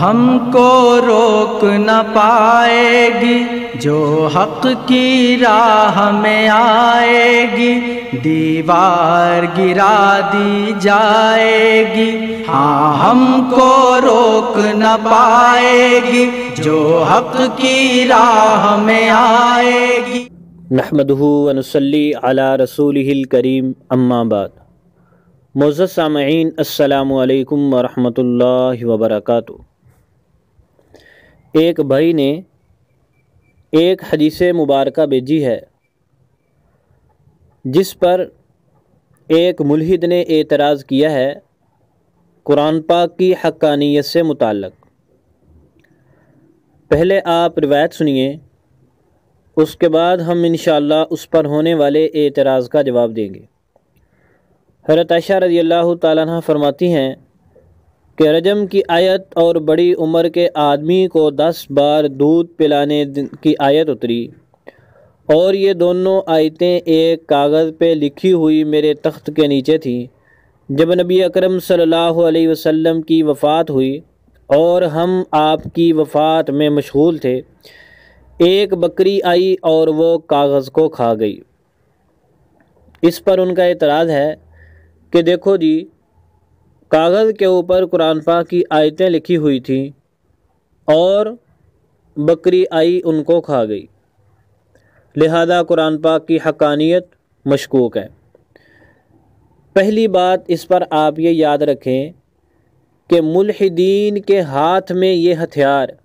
हमको रोक न पाएगी जो हक की राह में आएगी दीवार गिरा दी जाएगी हाँ हमको रोक न पाएगी जो हक की राह में आएगी नहमदहू वनसली अला रसूल करीम अम्माबाद मोज़ सामीन असलकम वरहल वबरक एक भाई ने एक हदीस मुबारक भेजी है जिस पर एक मुलिद ने एतराज़ किया है कुरान पाक की हक्कानियत से मुतक़ पहले आप रिवायत सुनिए उसके बाद हम इन उस पर होने वाले एतराज़ का जवाब देंगे हरत आशा रजी अल्लाह तह फरमाती हैं कि रजम की आयत और बड़ी उम्र के आदमी को दस बार दूध पिलाने की आयत उतरी और ये दोनों आयतें एक कागज़ पे लिखी हुई मेरे तख्त के नीचे थी जब नबी अकरम सल्लल्लाहु अलैहि वसल्लम की वफ़ात हुई और हम आपकी वफ़ात में मशगूल थे एक बकरी आई और वो कागज़ को खा गई इस पर उनका एतराज़ है कि देखो जी कागज़ के ऊपर कुरान पाक की आयतें लिखी हुई थी और बकरी आई उनको खा गई लिहाजा कुरान पाक की हकानियत मशकूक है पहली बात इस पर आप ये याद रखें कि मुलहदीन के हाथ में ये हथियार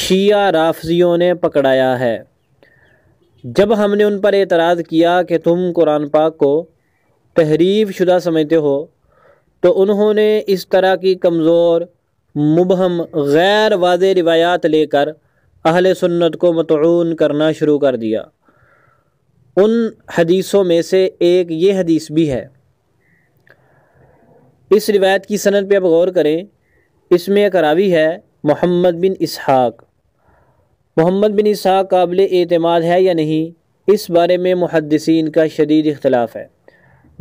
शिया राफजियों ने पकड़ाया है जब हमने उन पर एतराज़ किया कि तुम कुरान पाक को तहरीफ शुदा समझते हो तो उन्होंने इस तरह की कमज़ोर मुबहम गैर वाज रिवायात लेकर अहल सुन्नत को मतून करना शुरू कर दिया उन हदीसों में से एक ये हदीस भी है इस रिवायत की सनत पर आप गौर करें इसमें एक रावी है मोहम्मद बिन इसहाक मोहम्मद बिन इसहाक काबिल एतमाद है या नहीं इस बारे में मुहदसिन का शदीद इख्तलाफ है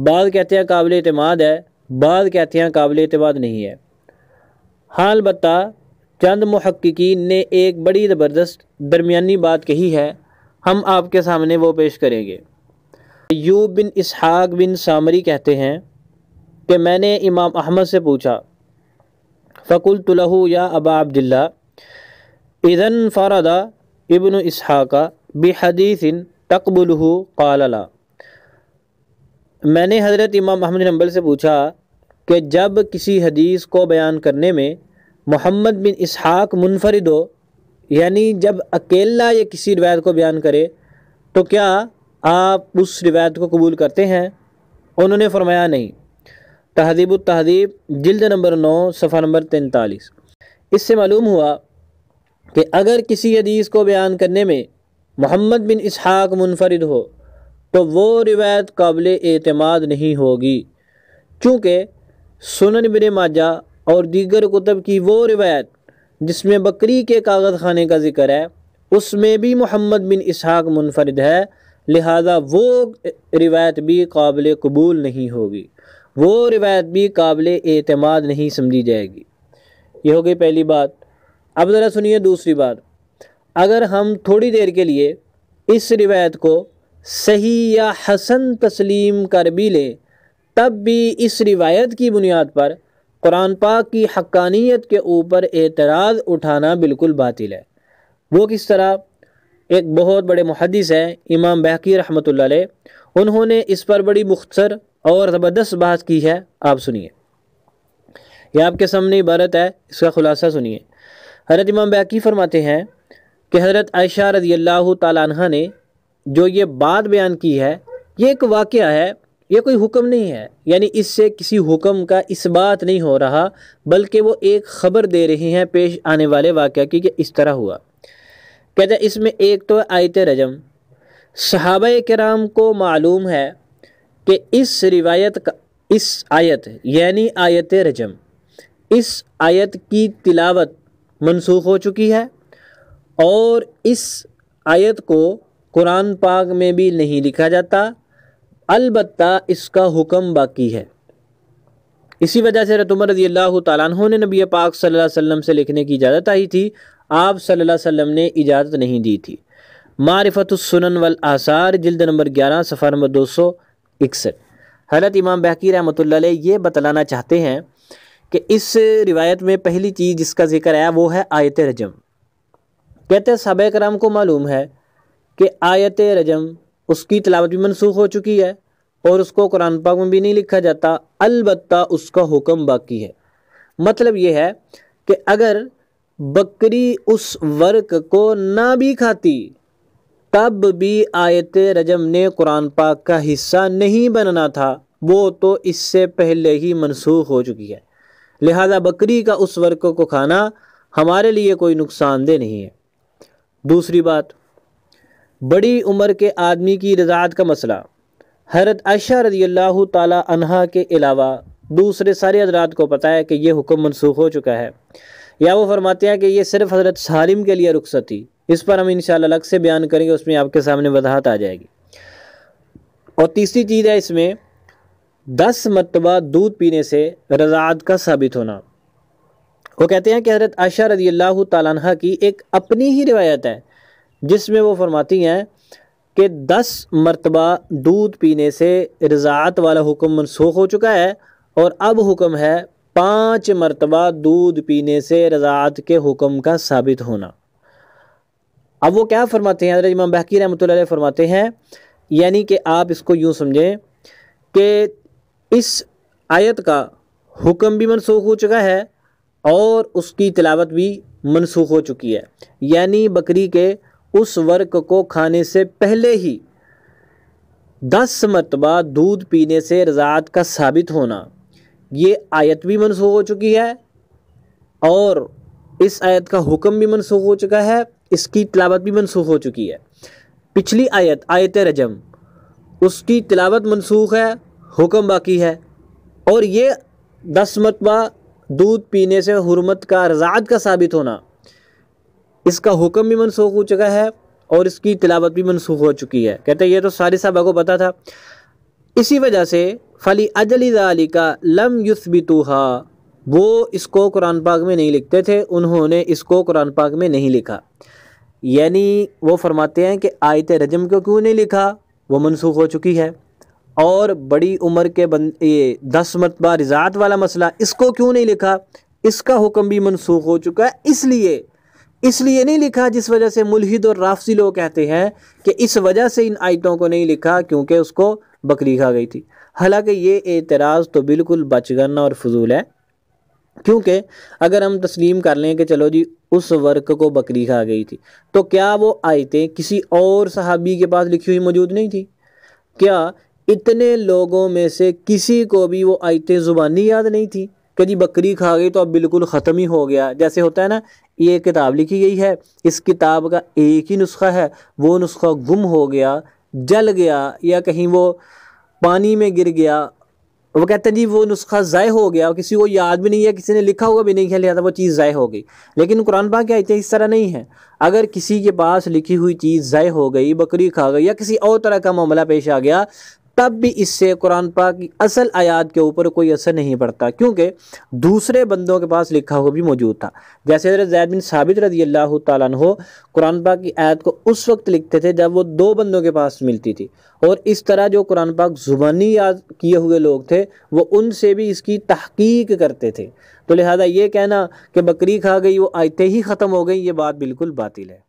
बाद कहते हैं काबिल अतमाद है बाद कहते हैं काबिल अतमाद नहीं है हाँ अलबत् चंद महक्कीन ने एक बड़ी ज़बरदस्त दरमियानी बात कही है हम आपके सामने वो पेश करेंगे यूब बिन इसहाक बिन सामरी कहते हैं कि मैंने इमाम अहमद से पूछा फ़कुल तुलहू या अबा अब्दिल्ला इदन फ़ारदा इबन इसहाक़ा बेहदीसिन तकबुलहू कालला मैंने हज़रत इमाम महमद नंबल से पूछा कि जब किसी हदीस को बयान करने में मोहम्मद बिन इसहाक मुनफरद हो यानी जब अकेला या किसी रिवायत को बयान करे तो क्या आप उस रिवायत को कबूल करते हैं उन्होंने फरमाया नहीं तहदीब तहदीब जल्द नंबर नौ सफ़ा नंबर तैंतालीस इससे मालूम हुआ कि अगर किसी हदीस को बयान करने में मोहम्मद बिन इसहाक मुनफरद हो तो वो रिवायत काबिल अतमाद नहीं होगी चूँकि सुनन बिन माजा और दीगर कुतब की वो रिवायत जिसमें बकरी के कागज़ खाने का जिक्र है उसमें भी मोहम्मद बिन इसहाक मुनफरद है लिहाजा वो रिवायत भी काबिल कबूल नहीं होगी वो रिवायत भी काबिल अतमाद नहीं समझी जाएगी ये हो गई पहली बात अब ज़रा सुनिए दूसरी बात अगर हम थोड़ी देर के लिए इस रिवायत को सही या हसन तस्लीम कर भी ले तब भी इस रिवायत की बुनियाद पर कुरान पाक की हक्कानियत के ऊपर एतराज़ उठाना बिल्कुल बातिल है वो किस तरह एक बहुत बड़े मुहदस हैं इमाम बहकी रहमत उन्होंने इस पर बड़ी मुख्तर और ज़बरदस्त बात की है आप सुनिए यह आपके सामने इबारत है इसका ख़ुलासा सुनिए हज़रत इमाम बहकी फरमाते हैं कि हज़रत आयशा रज़ी अल्लाह तह ने जो ये बात बयान की है ये एक वाक़ है ये कोई हुक्म नहीं है यानी इससे किसी हुक्म का इस बात नहीं हो रहा बल्कि वो एक ख़बर दे रही हैं पेश आने वाले वाक़ की कि इस तरह हुआ कहते हैं इसमें एक तो आयत रजम सहाब कराम को मालूम है कि इस रिवायत का इस आयत यानी आयत रजम इस आयत की तिलावत मनसूख हो चुकी है और इस आयत को कुरान पाक में भी नहीं लिखा जाता अलबत् इसका हुक्म बाकी है इसी वजह से रतुमर रजी अल्लाह तु ने नबी पाक सल्लल्लाहु अलैहि वसल्लम से लिखने की इजाज़त आई थी आप सल्लल्लाहु अलैहि वसल्लम ने इजाज़त नहीं दी थी मारफतुलसन वल आसार जल्द नंबर ग्यारह सफ़र नंबर दो सौ इकसठ हजरत इमाम बहकी रहमत ये बतलाना चाहते हैं कि इस रिवायत में पहली चीज़ जिसका जिक्र आया वो है आयत रजम कहते हैं सहाब कराम को मालूम है कि आयत रजम उसकी तलावत भी मनसूख हो चुकी है और उसको कुरान पाक में भी नहीं लिखा जाता अलबत् उसका हुक्म बाकी है मतलब यह है कि अगर बकरी उस वर्क को ना भी खाती तब भी आयत रजम ने कुरान पाक का हिस्सा नहीं बनना था वो तो इससे पहले ही मनसूख हो चुकी है लिहाजा बकरी का उस वर्क को खाना हमारे लिए कोई नुकसानदेह नहीं है दूसरी बात बड़ी उम्र के आदमी की रजात का मसला हरत अशा रजी अल्लाह तहा के अलावा दूसरे सारे हजरात को पता है कि यह हुक्म मनसूख हो चुका है या वो फरमाते हैं कि ये सिर्फ हजरत सालिम के लिए रुख्सत थी इस पर हम इन अलग से बयान करेंगे उसमें आपके सामने वजाहत आ जाएगी और तीसरी चीज़ है इसमें दस मरतबा दूध पीने से रजात का साबित होना वो कहते हैं कि हजरत आशा रजी अल्लाह तह की एक अपनी ही रिवायत है जिसमें वो फरमाती हैं कि दस मरतबा दूध पीने से रज़ात वाला हुक्म मनसूख हो चुका है और अब हुक्म है पाँच मरतबा दूध पीने से रज़ात के हुक्म का साबित होना अब वो क्या फरमाते हैं इमाम बहकी रहमत फरमाते हैं यानी कि आप इसको यूँ समझें कि इस आयत का हुक्म भी मनसूख हो चुका है और उसकी तलावत भी मनसूख हो चुकी है यानी बकरी के उस वर्क को खाने से पहले ही दस मरतबा दूध पीने से रज़ात का साबित होना ये आयत भी मनसूख हो चुकी है और इस आयत का हुक्म भी मनसूख हो चुका है इसकी तलावत भी मनसूख हो चुकी है पिछली आयत आयत रजम उसकी तलावत मनसूख है हुक्म बाकी है और ये दस मरतबा दूध पीने से हरमत का रजात का साबित होना इसका हुक्म भी मनसूख हो चुका है और इसकी तिलावत भी मनसूख हो चुकी है कहते हैं ये तो सारे साहबा को पता था इसी वजह से फली अजली का लम युसबितुहा वो इसको कुरान पाक में नहीं लिखते थे उन्होंने इसको कुरान पाक में नहीं लिखा यानी वो फरमाते हैं कि आयत रजम को क्यों नहीं लिखा वो मनसूख हो चुकी है और बड़ी उम्र के बंद ये दस मरतबा रिजात वाला मसला इसको क्यों नहीं लिखा इसका हुक्म भी मनसूख हो चुका है इसलिए इसलिए नहीं लिखा जिस वजह से मुलहिद और राफजी लोग कहते हैं कि इस वजह से इन आयतों को नहीं लिखा क्योंकि उसको बकरी खा गई थी हालांकि ये एतराज़ तो बिल्कुल बचगन और फजूल है क्योंकि अगर हम तस्लीम कर लें कि चलो जी उस वर्क को बकरी खा गई थी तो क्या वो आयतें किसी और सहाबी के पास लिखी हुई मौजूद नहीं थी क्या इतने लोगों में से किसी को भी वो आयतें ज़ुबानी याद नहीं थी कि जी बकरी खा गई तो अब बिल्कुल ख़त्म ही हो गया जैसे होता है ना ये किताब लिखी गई है इस किताब का एक ही नुस्खा है वो नुस्खा गुम हो गया जल गया या कहीं वो पानी में गिर गया वो कहते हैं जी वो नुस्खा ज़ाय हो गया किसी को याद भी नहीं है किसी ने लिखा हुआ भी नहीं है लिहाजा वो चीज़ ज़ाय हो गई लेकिन कुरान पाक क्या इस तरह नहीं है अगर किसी के पास लिखी हुई चीज़ ज़ाय हो गई बकरी खा गई या किसी और तरह का मामला पेश आ गया तब भी इससे कुरान पाक की असल आयात के ऊपर कोई असर नहीं पड़ता क्योंकि दूसरे बंदों के पास लिखा हुआ भी मौजूद था जैसे जैद बिन साबित रजी अल्लाह तु कुरान पाक की आयत को उस वक्त लिखते थे जब वो दो बंदों के पास मिलती थी और इस तरह जो कुरान पाक ज़ुबानी याद किए हुए लोग थे वो उनसे भी इसकी तहकीक करते थे तो लिहाजा ये कहना कि बकरी खा गई वो आयतें ही ख़त्म हो गई ये बात बिल्कुल बातिल है